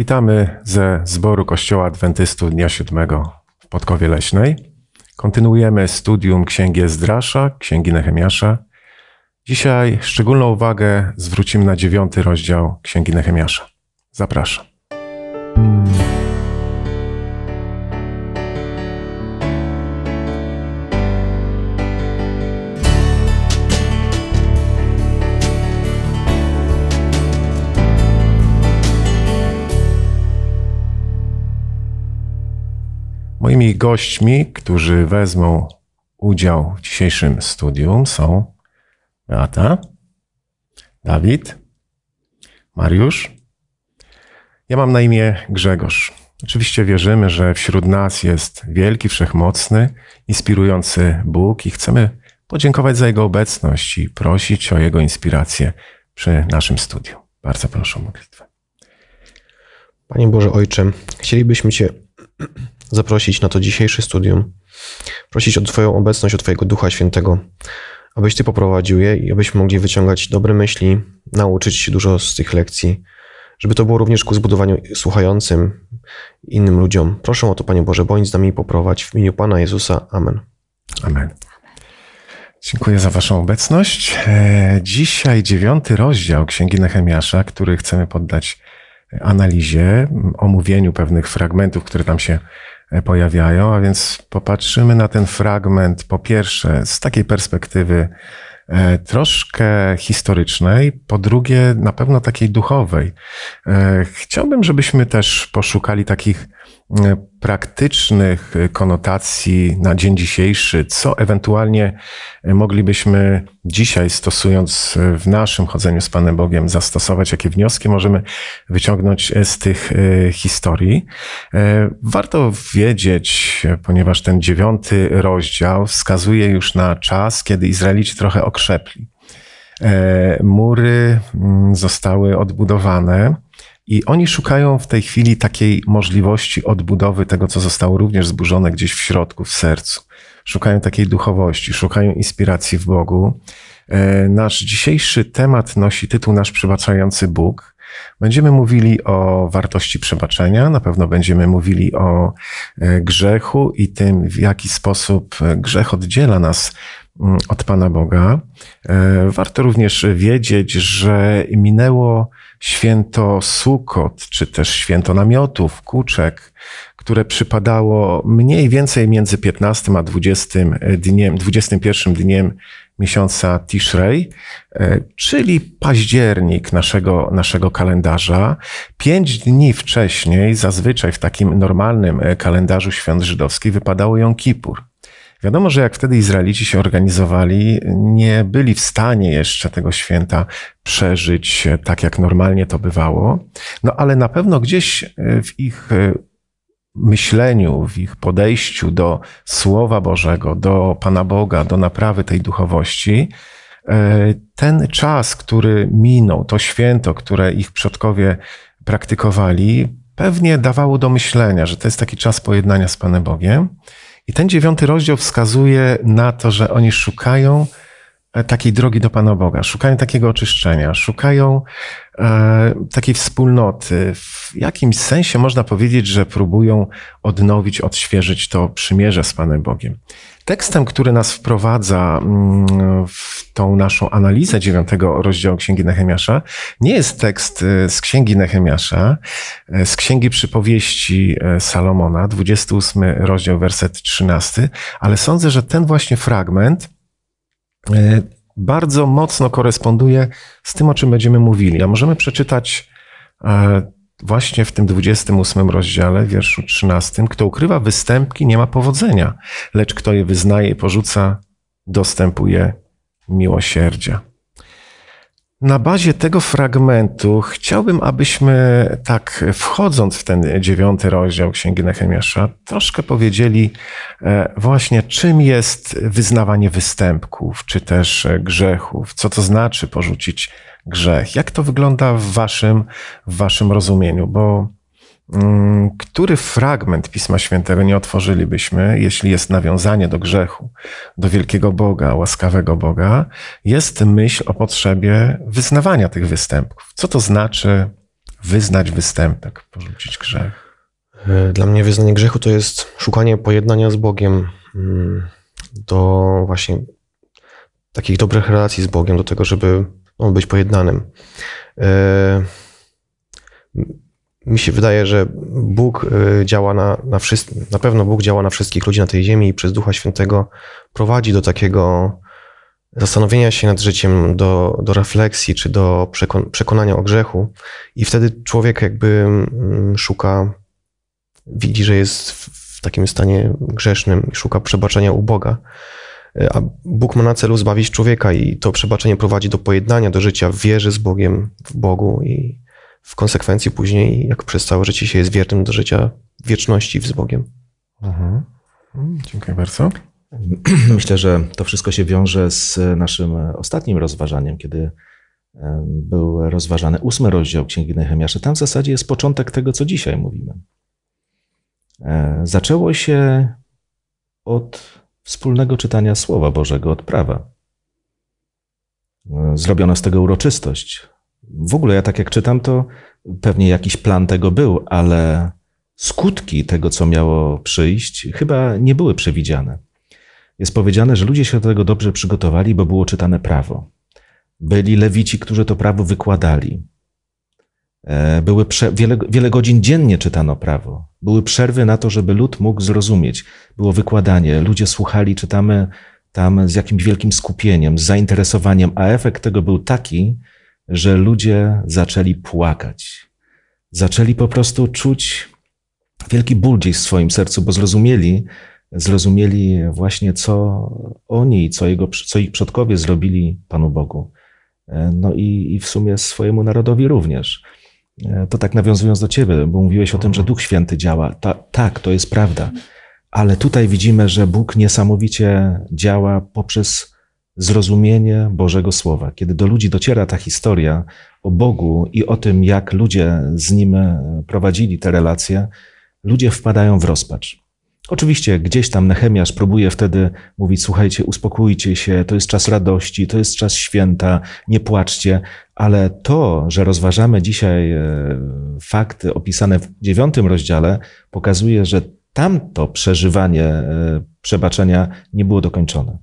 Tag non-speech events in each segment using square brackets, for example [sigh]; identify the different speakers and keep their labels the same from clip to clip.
Speaker 1: Witamy ze zboru Kościoła Adwentystów Dnia Siódmego w Podkowie Leśnej. Kontynuujemy studium Księgi Ezdrasza, Księgi Nehemiasza. Dzisiaj szczególną uwagę zwrócimy na dziewiąty rozdział Księgi Nehemiasza. Zapraszam. Moimi gośćmi, którzy wezmą udział w dzisiejszym studium są Beata, Dawid, Mariusz. Ja mam na imię Grzegorz. Oczywiście wierzymy, że wśród nas jest wielki, wszechmocny, inspirujący Bóg i chcemy podziękować za Jego obecność i prosić o Jego inspirację przy naszym studium. Bardzo proszę o modlitwę.
Speaker 2: Panie Boże Ojcze, chcielibyśmy Cię zaprosić na to dzisiejsze studium, prosić o Twoją obecność, o Twojego Ducha Świętego, abyś Ty poprowadził je i abyśmy mogli wyciągać dobre myśli, nauczyć się dużo z tych lekcji, żeby to było również ku zbudowaniu słuchającym innym ludziom. Proszę o to, Panie Boże, bądź z nami i poprowadź. W imieniu Pana Jezusa. Amen.
Speaker 1: Amen. Dziękuję za Waszą obecność. E, dzisiaj dziewiąty rozdział Księgi Nehemiasza, który chcemy poddać analizie, omówieniu pewnych fragmentów, które tam się E, pojawiają, a więc popatrzymy na ten fragment po pierwsze z takiej perspektywy e, troszkę historycznej, po drugie na pewno takiej duchowej. E, chciałbym, żebyśmy też poszukali takich praktycznych y, konotacji na dzień dzisiejszy, co ewentualnie y, moglibyśmy dzisiaj, stosując y, w naszym chodzeniu z Panem Bogiem, zastosować, jakie wnioski możemy wyciągnąć z tych historii. Warto wiedzieć, ponieważ ten dziewiąty rozdział wskazuje już na czas, kiedy Izraelici trochę okrzepli. Mury mm, zostały odbudowane. I oni szukają w tej chwili takiej możliwości odbudowy tego, co zostało również zburzone gdzieś w środku, w sercu. Szukają takiej duchowości, szukają inspiracji w Bogu. E, nasz dzisiejszy temat nosi tytuł Nasz Przebaczający Bóg. Będziemy mówili o wartości przebaczenia, na pewno będziemy mówili o e, grzechu i tym, w jaki sposób e, grzech oddziela nas od Pana Boga. E, warto również wiedzieć, że minęło święto Sukot, czy też święto namiotów, kuczek, które przypadało mniej więcej między 15 a 20 dniem, 21 dniem miesiąca Tishrei, e, czyli październik naszego, naszego kalendarza. Pięć dni wcześniej, zazwyczaj w takim normalnym kalendarzu świąt żydowskich, wypadało Jom Kippur. Wiadomo, że jak wtedy Izraelici się organizowali, nie byli w stanie jeszcze tego święta przeżyć e, tak, jak normalnie to bywało, no ale na pewno gdzieś e, w ich e, myśleniu, w ich podejściu do Słowa Bożego, do Pana Boga, do naprawy tej duchowości, ten czas, który minął, to święto, które ich przodkowie praktykowali, pewnie dawało do myślenia, że to jest taki czas pojednania z Panem Bogiem. I ten dziewiąty rozdział wskazuje na to, że oni szukają e, takiej drogi do Pana Boga, szukają takiego oczyszczenia, szukają e, takiej wspólnoty. W jakimś sensie można powiedzieć, że próbują odnowić, odświeżyć to przymierze z Panem Bogiem tekstem, który nas wprowadza mm, w tą naszą analizę dziewiątego rozdziału Księgi Nehemiasza, nie jest tekst e, z Księgi Nehemiasza, e, z Księgi Przypowieści e, Salomona, 28 rozdział, werset 13, ale sądzę, że ten właśnie fragment bardzo mocno koresponduje z tym, o czym będziemy mówili. A możemy przeczytać właśnie w tym 28 rozdziale, wierszu 13, kto ukrywa występki, nie ma powodzenia, lecz kto je wyznaje i porzuca, dostępuje miłosierdzia. Na bazie tego fragmentu chciałbym, abyśmy tak wchodząc w ten dziewiąty rozdział Księgi Nehemiasza, troszkę powiedzieli e, właśnie czym jest wyznawanie występków, czy też e, grzechów, co to znaczy porzucić grzech, jak to wygląda w waszym, w waszym rozumieniu, bo Mm, który fragment Pisma Świętego nie otworzylibyśmy, jeśli jest nawiązanie do grzechu, do wielkiego Boga, łaskawego Boga, jest myśl o potrzebie wyznawania tych występków. Co to znaczy wyznać występek, porzucić grzech?
Speaker 2: E, dla mnie wyznanie grzechu to jest szukanie pojednania z Bogiem, mm, do właśnie takich dobrych relacji z Bogiem, do tego, żeby być pojednanym. E, mi się wydaje, że Bóg y, działa na, na wszystkich, na pewno Bóg działa na wszystkich ludzi na tej ziemi i przez Ducha Świętego prowadzi do takiego zastanowienia się nad życiem, do, do refleksji czy do przekon przekonania o grzechu, i wtedy człowiek jakby mm, szuka, widzi, że jest w takim stanie grzesznym i szuka przebaczenia u Boga. Y, a Bóg ma na celu zbawić człowieka, i to przebaczenie prowadzi do pojednania, do życia w wierze z Bogiem, w Bogu i w konsekwencji później, jak przez całe życie się jest wiernym do życia wieczności z Bogiem.
Speaker 1: Mhm. Mm, dziękuję bardzo.
Speaker 3: [clears throat] Myślę, że to wszystko się wiąże z naszym e, ostatnim rozważaniem, kiedy był rozważany ósmy rozdział Księgi Nehemiasza. Tam w zasadzie jest początek tego, co dzisiaj mówimy. E, zaczęło się od wspólnego czytania Słowa Bożego, od prawa. E, Zrobiono z tego uroczystość w ogóle ja tak jak czytam, to pewnie jakiś plan tego był, ale skutki tego, co miało przyjść, chyba nie były przewidziane. Jest powiedziane, że ludzie się do tego dobrze przygotowali, bo było czytane prawo. Byli lewici, którzy to prawo wykładali. E, były prze... wiele, wiele godzin dziennie czytano prawo. Były przerwy na to, żeby lud mógł zrozumieć. Było wykładanie. Ludzie słuchali, czytamy tam z jakimś wielkim skupieniem, z zainteresowaniem, a efekt tego był taki, że ludzie zaczęli płakać. Zaczęli po prostu czuć wielki ból gdzieś w swoim sercu, bo zrozumieli, zrozumieli właśnie, co oni co, jego, co ich przodkowie zrobili Panu Bogu. E, no i, i w sumie swojemu narodowi również. E, to tak nawiązując do Ciebie, bo mówiłeś o tym, że Duch Święty działa. Ta, tak, to jest prawda. Ale tutaj widzimy, że Bóg niesamowicie działa poprzez zrozumienie Bożego Słowa. Kiedy do ludzi dociera ta historia o Bogu i o tym, jak ludzie z Nim e, prowadzili te relacje, ludzie wpadają w rozpacz. Oczywiście gdzieś tam Nehemiasz próbuje wtedy mówić: Słuchajcie, uspokójcie się, to jest czas radości, to jest czas święta, nie płaczcie, ale to, że rozważamy dzisiaj e, fakty opisane w dziewiątym rozdziale, pokazuje, że tamto przeżywanie e, przebaczenia nie było dokończone.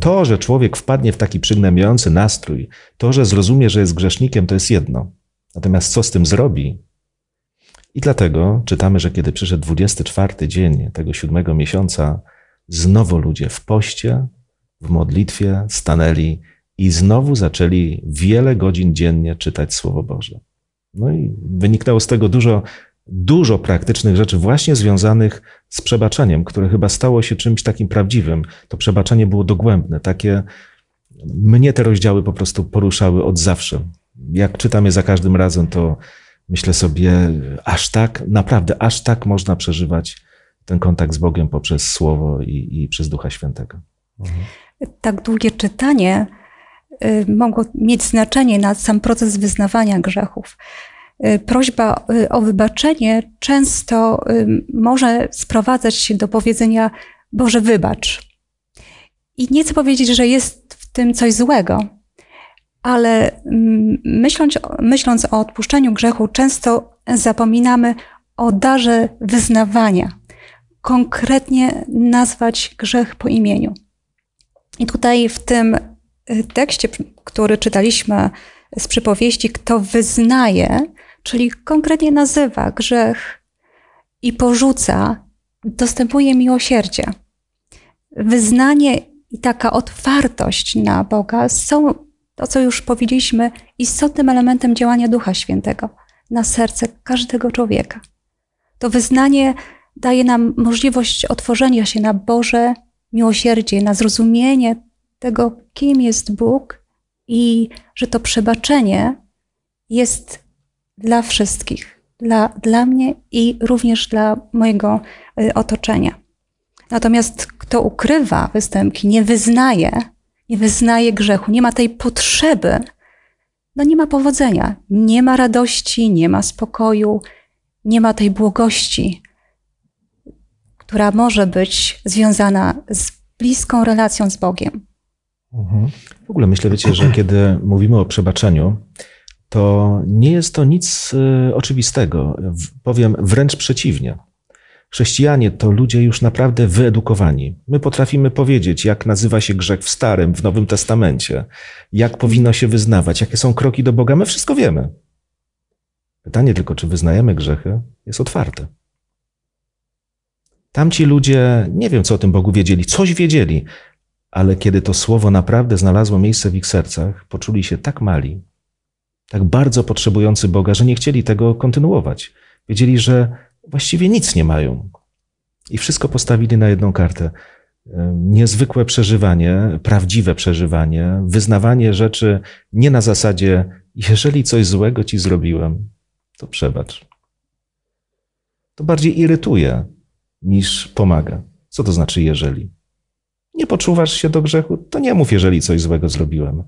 Speaker 3: To, że człowiek wpadnie w taki przygnębiający nastrój, to, że zrozumie, że jest grzesznikiem, to jest jedno. Natomiast co z tym zrobi? I dlatego czytamy, że kiedy przyszedł 24 dzień tego siódmego miesiąca, znowu ludzie w poście, w modlitwie stanęli i znowu zaczęli wiele godzin dziennie czytać Słowo Boże. No i wyniknęło z tego dużo dużo praktycznych rzeczy właśnie związanych z przebaczeniem, które chyba stało się czymś takim prawdziwym. To przebaczenie było dogłębne, takie mnie te rozdziały po prostu poruszały od zawsze. Jak czytam je za każdym razem, to myślę sobie, aż tak, naprawdę, aż tak można przeżywać ten kontakt z Bogiem poprzez Słowo i, i przez Ducha Świętego.
Speaker 4: Tak długie czytanie y, mogło mieć znaczenie na sam proces wyznawania grzechów. Y, prośba y, o wybaczenie często y, może sprowadzać się do powiedzenia Boże, wybacz. I nie chcę powiedzieć, że jest w tym coś złego, ale mm, myśląc, myśląc o odpuszczeniu grzechu, często zapominamy o darze wyznawania, konkretnie nazwać grzech po imieniu. I tutaj w tym tekście, który czytaliśmy z przypowieści, kto wyznaje, czyli konkretnie nazywa grzech i porzuca, dostępuje miłosierdzia. Wyznanie i taka otwartość na Boga są, to co już powiedzieliśmy, istotnym elementem działania Ducha Świętego na serce każdego człowieka. To wyznanie daje nam możliwość otworzenia się na Boże miłosierdzie, na zrozumienie tego, kim jest Bóg i że to przebaczenie jest dla wszystkich, dla, dla mnie i również dla mojego y, otoczenia. Natomiast kto ukrywa występki, nie wyznaje, nie wyznaje grzechu, nie ma tej potrzeby, no nie ma powodzenia, nie ma radości, nie ma spokoju, nie ma tej błogości, która może być związana z bliską relacją z Bogiem.
Speaker 3: Mhm. W ogóle myślę, wiecie, że kiedy mówimy o przebaczeniu, to nie jest to nic y, oczywistego. Powiem wręcz przeciwnie. Chrześcijanie to ludzie już naprawdę wyedukowani. My potrafimy powiedzieć, jak nazywa się grzech w Starym, w Nowym Testamencie, jak powinno się wyznawać, jakie są kroki do Boga. My wszystko wiemy. Pytanie tylko, czy wyznajemy grzechy, jest otwarte. Tamci ludzie, nie wiem co o tym Bogu wiedzieli, coś wiedzieli, ale kiedy to słowo naprawdę znalazło miejsce w ich sercach, poczuli się tak mali, tak bardzo potrzebujący Boga, że nie chcieli tego kontynuować. Wiedzieli, że właściwie nic nie mają. I wszystko postawili na jedną kartę. Niezwykłe przeżywanie, prawdziwe przeżywanie, wyznawanie rzeczy nie na zasadzie, jeżeli coś złego ci zrobiłem, to przebacz. To bardziej irytuje niż pomaga. Co to znaczy, jeżeli? Nie poczuwasz się do grzechu, to nie mów, jeżeli coś złego zrobiłem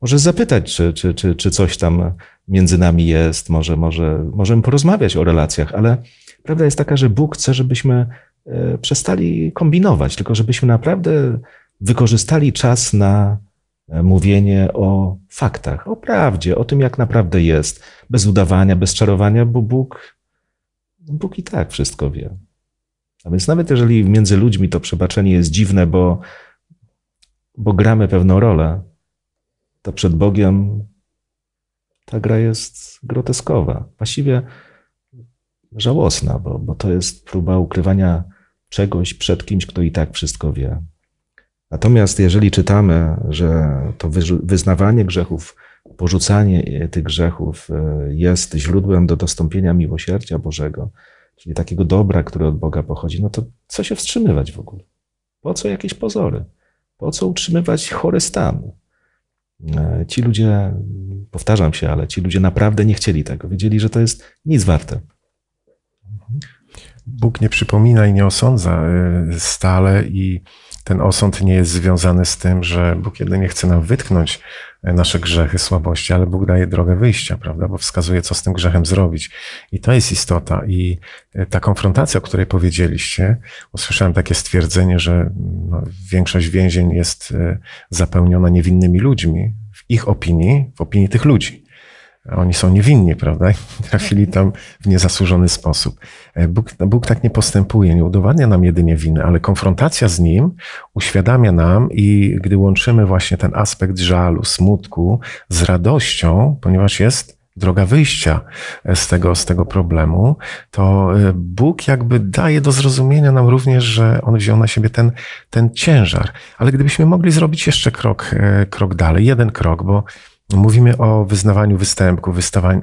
Speaker 3: może zapytać, czy, czy, czy, czy coś tam między nami jest, może, może możemy porozmawiać o relacjach, ale prawda jest taka, że Bóg chce, żebyśmy e, przestali kombinować, tylko żebyśmy naprawdę wykorzystali czas na e, mówienie o faktach, o prawdzie, o tym, jak naprawdę jest, bez udawania, bez czarowania, bo Bóg, Bóg i tak wszystko wie. A więc nawet jeżeli między ludźmi to przebaczenie jest dziwne, bo, bo gramy pewną rolę, to przed Bogiem ta gra jest groteskowa, właściwie żałosna, bo, bo to jest próba ukrywania czegoś przed kimś, kto i tak wszystko wie. Natomiast jeżeli czytamy, że to wyznawanie grzechów, porzucanie tych grzechów e, jest źródłem do dostąpienia miłosierdzia Bożego, czyli takiego dobra, które od Boga pochodzi, no to co się wstrzymywać w ogóle? Po co jakieś pozory? Po co utrzymywać chory stan? E, ci ludzie, powtarzam się, ale ci ludzie naprawdę nie chcieli tego. Wiedzieli, że to jest nic warte.
Speaker 1: Bóg nie przypomina i nie osądza e, stale, i ten osąd nie jest związany z tym, że Bóg jedynie chce nam wytknąć nasze grzechy, słabości, ale Bóg daje drogę wyjścia, prawda? Bo wskazuje, co z tym grzechem zrobić. I to jest istota. I e, ta konfrontacja, o której powiedzieliście, usłyszałem takie stwierdzenie, że no, większość więzień jest e, zapełniona niewinnymi ludźmi, w ich opinii, w opinii tych ludzi. Oni są niewinni, prawda? [laughs] Trafili tak. tam w niezasłużony sposób. E, Bóg, Bóg tak nie postępuje, nie udowadnia nam jedynie winy, ale konfrontacja z Nim uświadamia nam i gdy łączymy właśnie ten aspekt żalu, smutku z radością, ponieważ jest droga wyjścia e, z tego, z tego problemu, to e, Bóg jakby daje do zrozumienia nam również, że On wziął na siebie ten, ten ciężar. Ale gdybyśmy mogli zrobić jeszcze krok, krok dalej, jeden krok, bo Mówimy o wyznawaniu występku,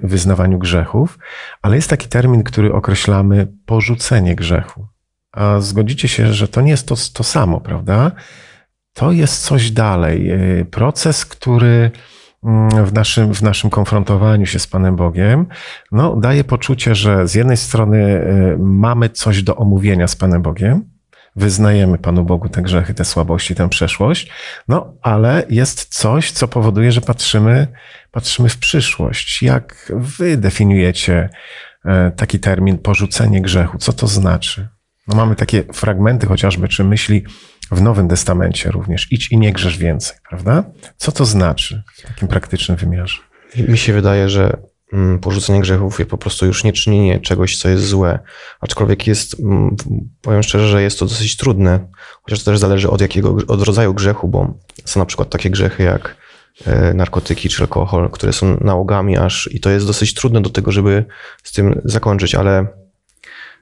Speaker 1: wyznawaniu grzechów, ale jest taki termin, który określamy porzucenie grzechu. A zgodzicie się, że to nie jest to, to samo, prawda? To jest coś dalej. Y, proces, który mm, w naszym, w naszym konfrontowaniu się z Panem Bogiem, no, daje poczucie, że z jednej strony y, mamy coś do omówienia z Panem Bogiem, wyznajemy Panu Bogu te grzechy, te słabości, tę przeszłość, no ale jest coś, co powoduje, że patrzymy, patrzymy w przyszłość. Jak wy definiujecie e, taki termin porzucenie grzechu? Co to znaczy? No mamy takie fragmenty chociażby, czy myśli w Nowym Testamencie również. Idź i nie grzesz więcej, prawda? Co to znaczy w takim praktycznym wymiarze?
Speaker 2: Mi się wydaje, że Mm, porzucenie grzechów i po prostu już nie czynienie czegoś, co jest złe. Aczkolwiek jest, mm, powiem szczerze, że jest to dosyć trudne, chociaż to też zależy od jakiego, od rodzaju grzechu, bo są na przykład takie grzechy jak e, narkotyki czy alkohol, które są nałogami aż i to jest dosyć trudne do tego, żeby z tym zakończyć, ale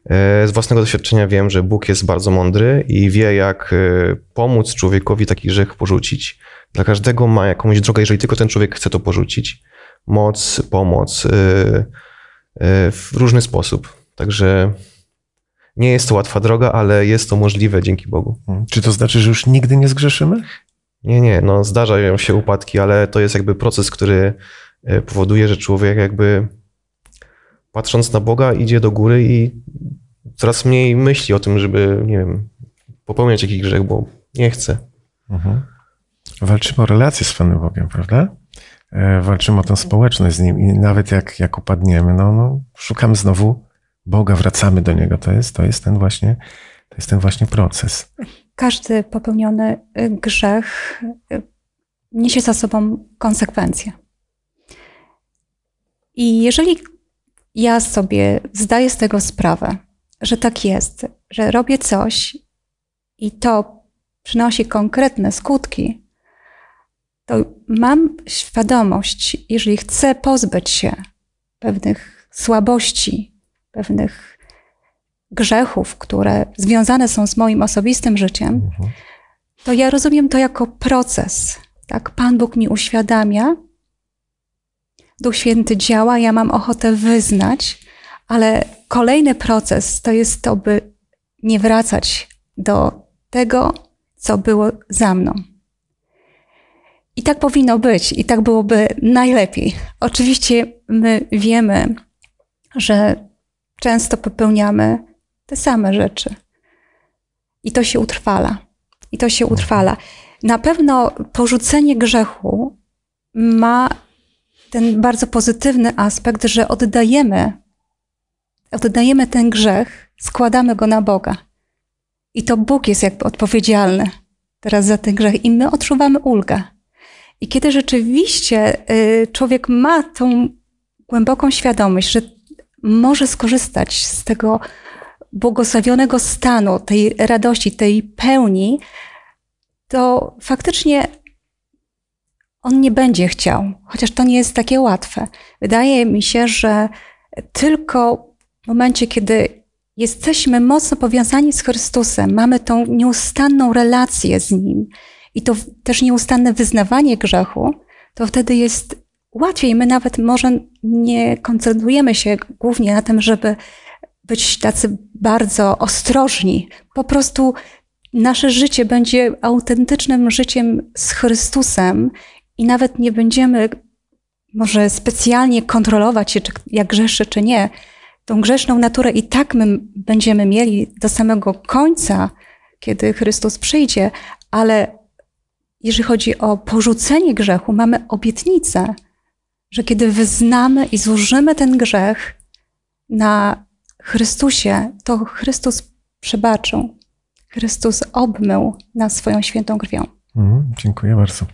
Speaker 2: e, z własnego doświadczenia wiem, że Bóg jest bardzo mądry i wie, jak e, pomóc człowiekowi taki grzech porzucić. Dla każdego ma jakąś drogę, jeżeli tylko ten człowiek chce to porzucić moc, pomoc y, y, w różny sposób. Także nie jest to łatwa droga, ale jest to możliwe dzięki Bogu.
Speaker 1: Mhm. Czy to znaczy, że już nigdy nie zgrzeszymy?
Speaker 2: Nie, nie, no zdarzają się upadki, ale to jest jakby proces, który y, powoduje, że człowiek jakby patrząc na Boga idzie do góry i coraz mniej myśli o tym, żeby, nie wiem, popełniać jakiś grzech, bo nie chce. Mhm.
Speaker 1: Walczymy o relację z Panem Bogiem, prawda? E, walczymy o tę społeczność z Nim i nawet jak, jak upadniemy, no, no, szukamy znowu Boga, wracamy do Niego. To jest, to jest ten właśnie to jest ten właśnie proces.
Speaker 4: Każdy popełniony y, grzech y, niesie za sobą konsekwencje. I jeżeli ja sobie zdaję z tego sprawę, że tak jest, że robię coś i to przynosi konkretne skutki, to mam świadomość, jeżeli chcę pozbyć się pewnych słabości, pewnych grzechów, które związane są z moim osobistym życiem, mhm. to ja rozumiem to jako proces. Tak, Pan Bóg mi uświadamia, Duch Święty działa, ja mam ochotę wyznać, ale kolejny proces to jest to, by nie wracać do tego, co było za mną. I tak powinno być, i tak byłoby najlepiej. Oczywiście my wiemy, że często popełniamy te same rzeczy. I to się utrwala. I to się utrwala. Na pewno porzucenie grzechu ma ten bardzo pozytywny aspekt, że oddajemy, oddajemy ten grzech, składamy go na Boga. I to Bóg jest jakby odpowiedzialny teraz za ten grzech i my odczuwamy ulgę. I kiedy rzeczywiście y, człowiek ma tą głęboką świadomość, że może skorzystać z tego błogosławionego stanu, tej radości, tej pełni, to faktycznie on nie będzie chciał, chociaż to nie jest takie łatwe. Wydaje mi się, że tylko w momencie, kiedy jesteśmy mocno powiązani z Chrystusem, mamy tą nieustanną relację z Nim, i to też nieustanne wyznawanie grzechu, to wtedy jest łatwiej. My nawet może nie koncentrujemy się głównie na tym, żeby być tacy bardzo ostrożni. Po prostu nasze życie będzie autentycznym życiem z Chrystusem i nawet nie będziemy może specjalnie kontrolować się, czy jak grzeszy, czy nie. Tą grzeszną naturę i tak my będziemy mieli do samego końca, kiedy Chrystus przyjdzie, ale jeżeli chodzi o porzucenie grzechu, mamy obietnicę, że kiedy wyznamy i złożymy ten grzech na Chrystusie, to Chrystus przebaczył. Chrystus obmył nas swoją świętą krwią.
Speaker 1: Mm, dziękuję bardzo.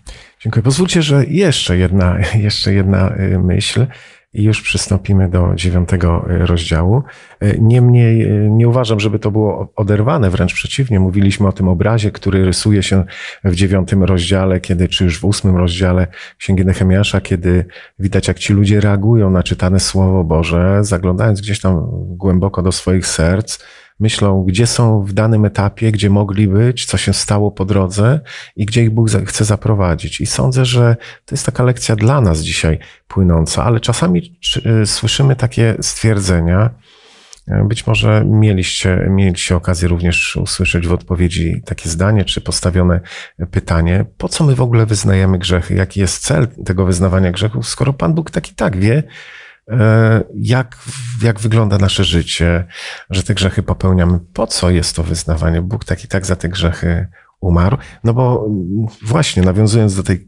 Speaker 1: Dziękuję. Pozwólcie, że jeszcze jedna, [laughs] jeszcze jedna y, myśl i już przystąpimy do dziewiątego e, rozdziału. E, niemniej e, nie uważam, żeby to było oderwane, wręcz przeciwnie. Mówiliśmy o tym obrazie, który rysuje się w dziewiątym rozdziale, kiedy, czy już w ósmym rozdziale Księgi Nehemiasza, kiedy widać, jak ci ludzie reagują na czytane Słowo Boże, zaglądając gdzieś tam głęboko do swoich serc, myślą, gdzie są w danym etapie, gdzie mogli być, co się stało po drodze i gdzie ich Bóg chce zaprowadzić. I sądzę, że to jest taka lekcja dla nas dzisiaj płynąca, ale czasami y, słyszymy takie stwierdzenia, e, być może mieliście, mieliście okazję również usłyszeć w odpowiedzi takie zdanie czy postawione pytanie, po co my w ogóle wyznajemy grzechy, jaki jest cel tego wyznawania grzechów, skoro Pan Bóg tak i tak wie, E, jak, jak wygląda nasze życie, że te grzechy popełniamy. Po co jest to wyznawanie? Bóg tak i tak za te grzechy umarł. No bo mm, właśnie nawiązując do tej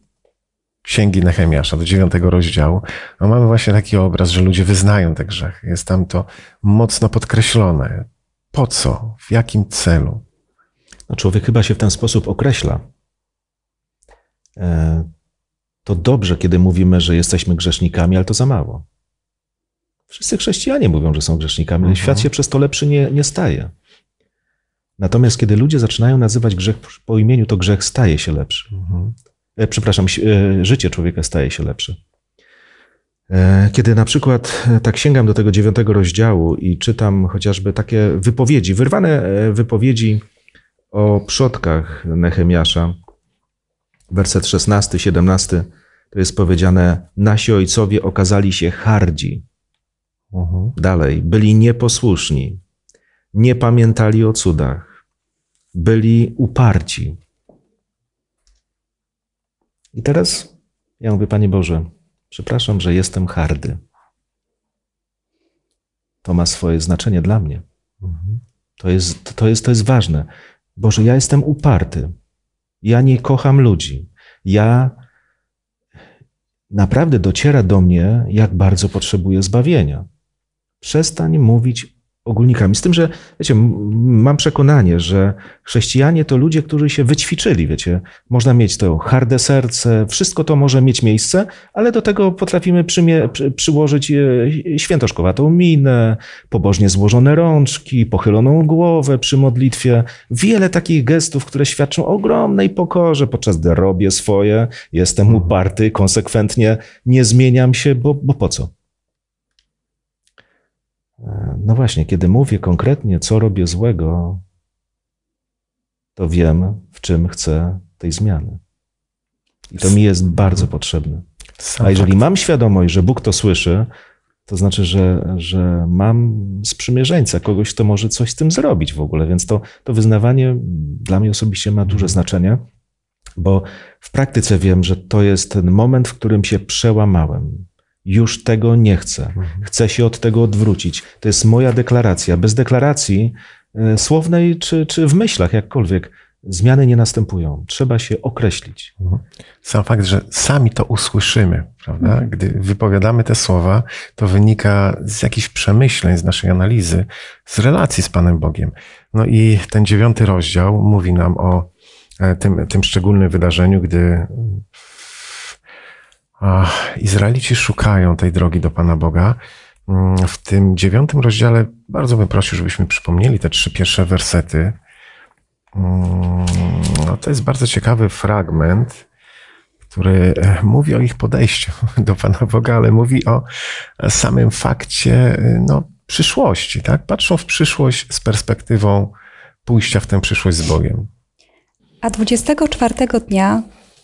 Speaker 1: księgi Nehemiasza, do dziewiątego rozdziału, no mamy właśnie taki obraz, że ludzie wyznają te grzechy. Jest tam to mocno podkreślone. Po co? W jakim celu? No człowiek chyba się w ten sposób określa. E, to dobrze, kiedy
Speaker 3: mówimy, że jesteśmy grzesznikami, ale to za mało. Wszyscy chrześcijanie mówią, że są grzesznikami, mhm. świat się przez to lepszy nie, nie staje. Natomiast kiedy ludzie zaczynają nazywać grzech po imieniu, to grzech staje się lepszy. Mhm. E, przepraszam, e, życie człowieka staje się lepsze. E, kiedy na przykład tak sięgam do tego dziewiątego rozdziału i czytam chociażby takie wypowiedzi, wyrwane wypowiedzi o przodkach Nehemiasza, werset 16, 17, to jest powiedziane: Nasi ojcowie okazali się hardzi, Mhm. Dalej, byli nieposłuszni, nie pamiętali o cudach, byli uparci. I teraz ja mówię, Panie Boże, przepraszam, że jestem hardy. To ma swoje znaczenie dla mnie. Mhm. To jest, to, jest, to jest ważne. Boże, ja jestem uparty. Ja nie kocham ludzi. Ja naprawdę dociera do mnie, jak bardzo potrzebuję zbawienia przestań mówić ogólnikami. Z tym, że wiecie, mam przekonanie, że chrześcijanie to ludzie, którzy się wyćwiczyli, wiecie, można mieć to harde serce, wszystko to może mieć miejsce, ale do tego potrafimy przymie, przy, przyłożyć e, świętoszkowatą minę, pobożnie złożone rączki, pochyloną głowę przy modlitwie, wiele takich gestów, które świadczą o ogromnej pokorze, podczas gdy robię swoje, jestem mhm. uparty, konsekwentnie nie zmieniam się, bo, bo po co? No właśnie, kiedy mówię konkretnie, co robię złego, to wiem, w czym chcę tej zmiany. I to mi jest bardzo potrzebne. A jeżeli mam świadomość, że Bóg to słyszy, to znaczy, że, że mam sprzymierzeńca, kogoś, kto może coś z tym zrobić w ogóle. Więc to, to wyznawanie dla mnie osobiście ma duże mhm. znaczenie, bo w praktyce wiem, że to jest ten moment, w którym się przełamałem. Już tego nie chcę. Mhm. Chcę się od tego odwrócić. To jest moja deklaracja. Bez deklaracji e, słownej czy, czy w myślach, jakkolwiek,
Speaker 1: zmiany nie następują. Trzeba się określić. Mhm. Sam fakt, że sami to usłyszymy, prawda? Mhm. Gdy wypowiadamy te słowa, to wynika z jakichś przemyśleń, z naszej analizy, z relacji z Panem Bogiem. No i ten dziewiąty rozdział mówi nam o e, tym, tym szczególnym wydarzeniu, gdy Izraelici szukają tej drogi do Pana Boga. Mm, w tym dziewiątym rozdziale bardzo bym prosił, żebyśmy przypomnieli te trzy pierwsze wersety. Mm, no, to jest bardzo ciekawy fragment, który e, mówi o ich podejściu [laughs] do Pana Boga, ale mówi o samym fakcie e, no, przyszłości. Tak? Patrzą w przyszłość z perspektywą pójścia w tę przyszłość z Bogiem.
Speaker 4: A 24 dnia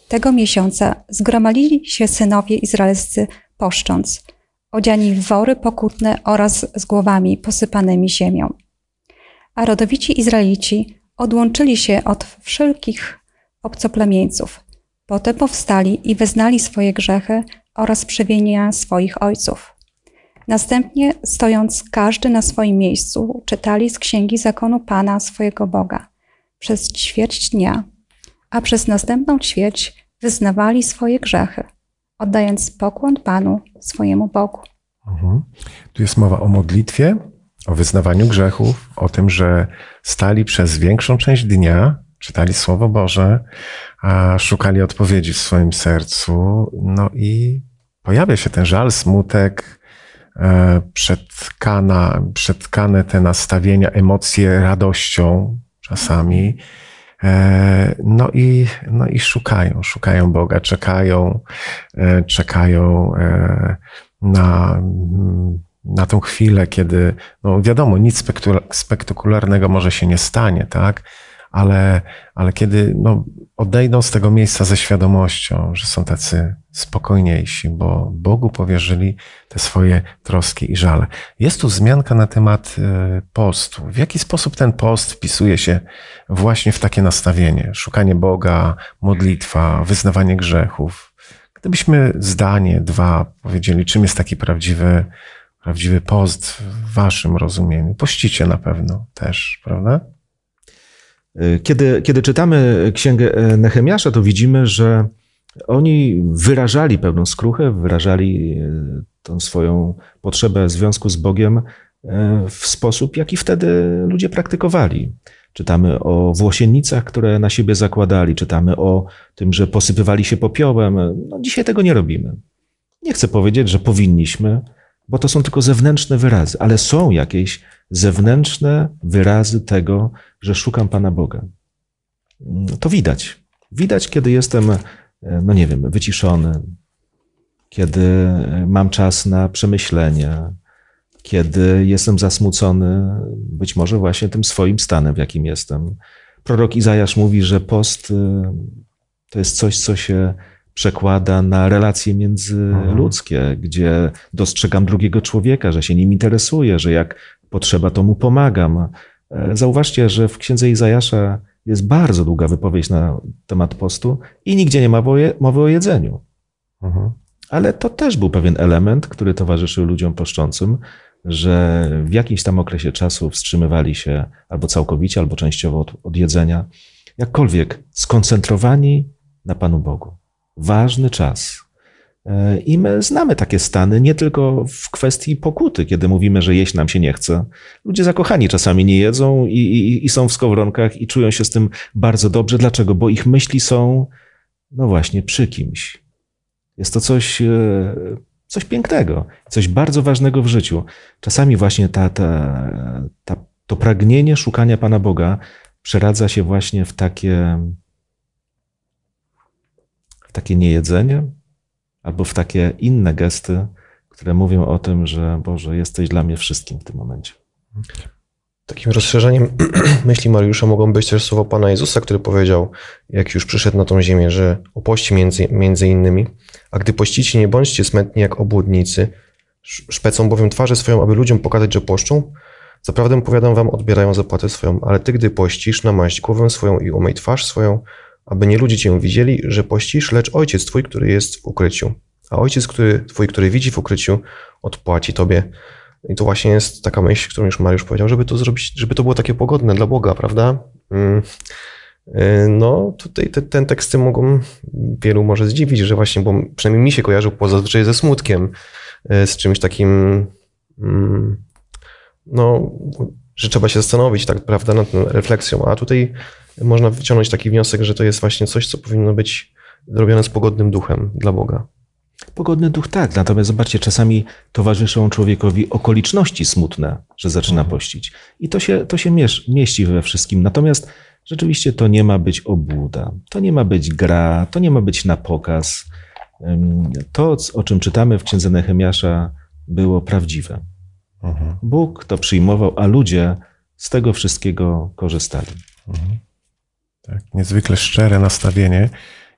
Speaker 4: tego miesiąca zgromadzili się synowie izraelscy poszcząc, odziani w wory pokutne oraz z głowami posypanymi ziemią. A rodowici Izraelici odłączyli się od wszelkich obcoplemieńców. Potem powstali i wyznali swoje grzechy oraz przewinienia swoich ojców. Następnie, stojąc każdy na swoim miejscu, czytali z księgi zakonu Pana swojego Boga. Przez ćwierć dnia a przez następną ćwierć wyznawali swoje grzechy, oddając pokłon Panu, swojemu Bogu.
Speaker 1: Mhm. Tu jest mowa o modlitwie, o wyznawaniu grzechów, o tym, że stali przez większą część dnia, czytali Słowo Boże, a szukali odpowiedzi w swoim sercu. No i pojawia się ten żal, smutek, e, przetkana, przetkane te nastawienia, emocje radością czasami. Mhm E, no i, no i szukają, szukają Boga, czekają, e, czekają e, na, na tą chwilę, kiedy, no wiadomo, nic spektakularnego może się nie stanie, tak? ale, ale kiedy no, odejdą z tego miejsca ze świadomością, że są tacy spokojniejsi, bo Bogu powierzyli te swoje troski i żale. Jest tu wzmianka na temat e, postu. W jaki sposób ten post wpisuje się właśnie w takie nastawienie? Szukanie Boga, modlitwa, wyznawanie grzechów. Gdybyśmy zdanie, dwa powiedzieli, czym jest taki prawdziwy, prawdziwy post w waszym rozumieniu. Pościcie na pewno też, prawda? Kiedy, kiedy
Speaker 3: czytamy księgę e, Nehemiasza, to widzimy, że oni wyrażali pewną skruchę, wyrażali e, tą swoją potrzebę związku z Bogiem e, w sposób, jaki wtedy ludzie praktykowali. Czytamy o włosiennicach, które na siebie zakładali, czytamy o tym, że posypywali się popiołem. No, dzisiaj tego nie robimy. Nie chcę powiedzieć, że powinniśmy, bo to są tylko zewnętrzne wyrazy, ale są jakieś zewnętrzne wyrazy tego, że szukam Pana Boga. To widać. Widać, kiedy jestem, e, no nie wiem, wyciszony, kiedy e, mam czas na przemyślenia, kiedy jestem zasmucony być może właśnie tym swoim stanem, w jakim jestem. Prorok Izajasz mówi, że post e, to jest coś, co się przekłada na relacje międzyludzkie, mhm. gdzie dostrzegam drugiego człowieka, że się nim interesuję, że jak potrzeba, to mu pomagam. E, zauważcie, że w księdze Izajasza jest bardzo długa wypowiedź na temat postu i nigdzie nie ma mowy o jedzeniu. Mhm. Ale to też był pewien element, który towarzyszył ludziom poszczącym, że w jakimś tam okresie czasu wstrzymywali się albo całkowicie, albo częściowo od, od jedzenia, jakkolwiek skoncentrowani na Panu Bogu ważny czas. E, I my znamy takie stany nie tylko w kwestii pokuty, kiedy mówimy, że jeść nam się nie chce. Ludzie zakochani czasami nie jedzą i, i, i, są w skowronkach i czują się z tym bardzo dobrze. Dlaczego? Bo ich myśli są, no właśnie, przy kimś. Jest to coś, e, coś pięknego, coś bardzo ważnego w życiu. Czasami właśnie ta, ta, ta to pragnienie szukania Pana Boga przeradza się właśnie w takie takie niejedzenie albo w takie inne gesty, które mówią o tym, że Boże, jesteś dla mnie wszystkim w tym momencie.
Speaker 2: Takim rozszerzeniem [clears throat] myśli Mariusza mogą być też słowa Pana Jezusa, który powiedział, jak już przyszedł na tą ziemię, że opości między, między innymi, a gdy pościcie, nie bądźcie smętni jak obłudnicy, szpecą bowiem twarze swoją, aby ludziom pokazać, że poszczą. Zaprawdę powiadam wam, odbierają zapłatę swoją, ale ty, gdy pościsz, namaść głowę swoją i umyj twarz swoją, aby nie ludzie cię widzieli, że pościsz, lecz ojciec twój, który jest w ukryciu. A ojciec który, twój, który widzi w ukryciu, odpłaci tobie. I to właśnie jest taka myśl, którą już Mariusz powiedział, żeby to zrobić, żeby to było takie pogodne dla Boga, prawda? Mm. Y, no, tutaj te, ten teksty mogą wielu może zdziwić, że właśnie, bo przynajmniej mi się kojarzył poza zazwyczaj ze smutkiem, y, z czymś takim, mm, no, że trzeba się zastanowić, tak, prawda, nad refleksją. A tutaj można wyciągnąć taki wniosek, że to jest właśnie coś, co powinno być robione z pogodnym duchem dla Boga.
Speaker 3: Pogodny duch tak, natomiast zobaczcie, czasami towarzyszą człowiekowi okoliczności
Speaker 2: smutne, że zaczyna
Speaker 3: mhm. pościć. I to się, to się mieści we wszystkim. Natomiast rzeczywiście to nie ma być obłuda, to nie ma być gra, to nie ma być na pokaz. To, o czym czytamy w księdze Nehemiasza, było prawdziwe. Mhm. Bóg to przyjmował,
Speaker 1: a ludzie z tego wszystkiego korzystali. Mhm. Tak, niezwykle szczere nastawienie.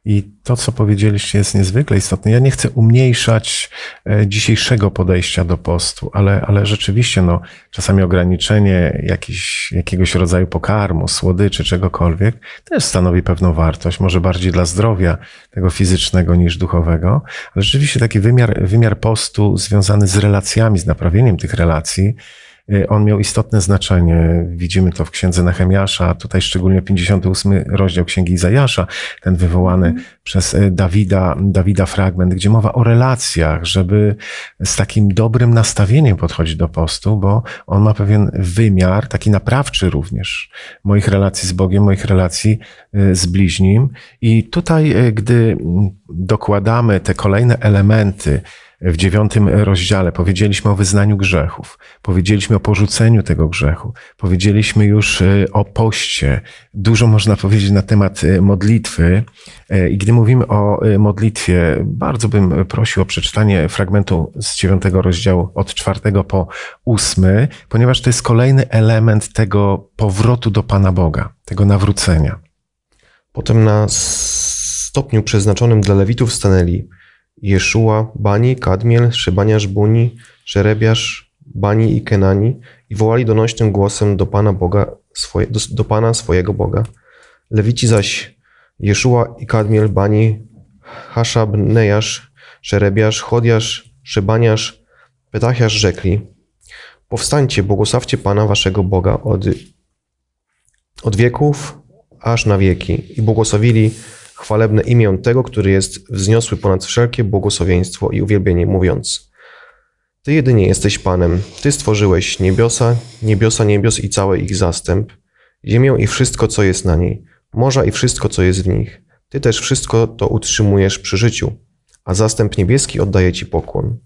Speaker 1: I to, co powiedzieliście, jest niezwykle istotne. Ja nie chcę umniejszać e, dzisiejszego podejścia do postu, ale, ale rzeczywiście no, czasami ograniczenie jakiś, jakiegoś rodzaju pokarmu, słodyczy, czegokolwiek też stanowi pewną wartość, może bardziej dla zdrowia tego fizycznego niż duchowego. Ale rzeczywiście taki wymiar, wymiar postu związany z relacjami, z naprawieniem tych relacji Y, on miał istotne znaczenie. Widzimy to w księdze Nehemiasza, tutaj szczególnie 58 rozdział księgi Izajasza, ten wywołany mm. przez y, Dawida, Dawida fragment, gdzie mowa o relacjach, żeby z takim dobrym nastawieniem podchodzić do postu, bo on ma pewien wymiar, taki naprawczy również, moich relacji z Bogiem, moich relacji y, z bliźnim. I tutaj, gdy dokładamy te kolejne elementy, w dziewiątym rozdziale. Powiedzieliśmy o wyznaniu grzechów, powiedzieliśmy o porzuceniu tego grzechu, powiedzieliśmy już y, o poście. Dużo można powiedzieć na temat y, modlitwy. Y, I gdy mówimy o modlitwie, bardzo bym prosił o przeczytanie fragmentu z dziewiątego rozdziału od czwartego po ósmy, ponieważ to jest kolejny element tego powrotu do Pana Boga, tego nawrócenia.
Speaker 2: Potem na stopniu przeznaczonym dla Lewitów stanęli Jeszua, Bani, Kadmiel, Szybaniarz Buni, Żerebiarz, Bani i Kenani i wołali donośnym głosem do Pana Boga, swoje, do, do, Pana swojego Boga. Lewici zaś Jeszua i Kadmiel, Bani, Haszab, Nejasz, Żerebiarz, Chodiarz, Szybaniarz, Petachiarz rzekli Powstańcie, błogosławcie Pana waszego Boga od, od wieków aż na wieki i błogosławili chwalebne imię tego, który jest wzniosły ponad wszelkie błogosławieństwo i uwielbienie, mówiąc: Ty jedynie jesteś Panem, Ty stworzyłeś niebiosa, niebiosa niebios i cały ich zastęp, ziemię i wszystko, co jest na niej, morza i wszystko, co jest w nich. Ty też wszystko to utrzymujesz przy życiu, a zastęp niebieski oddaje Ci pokłon.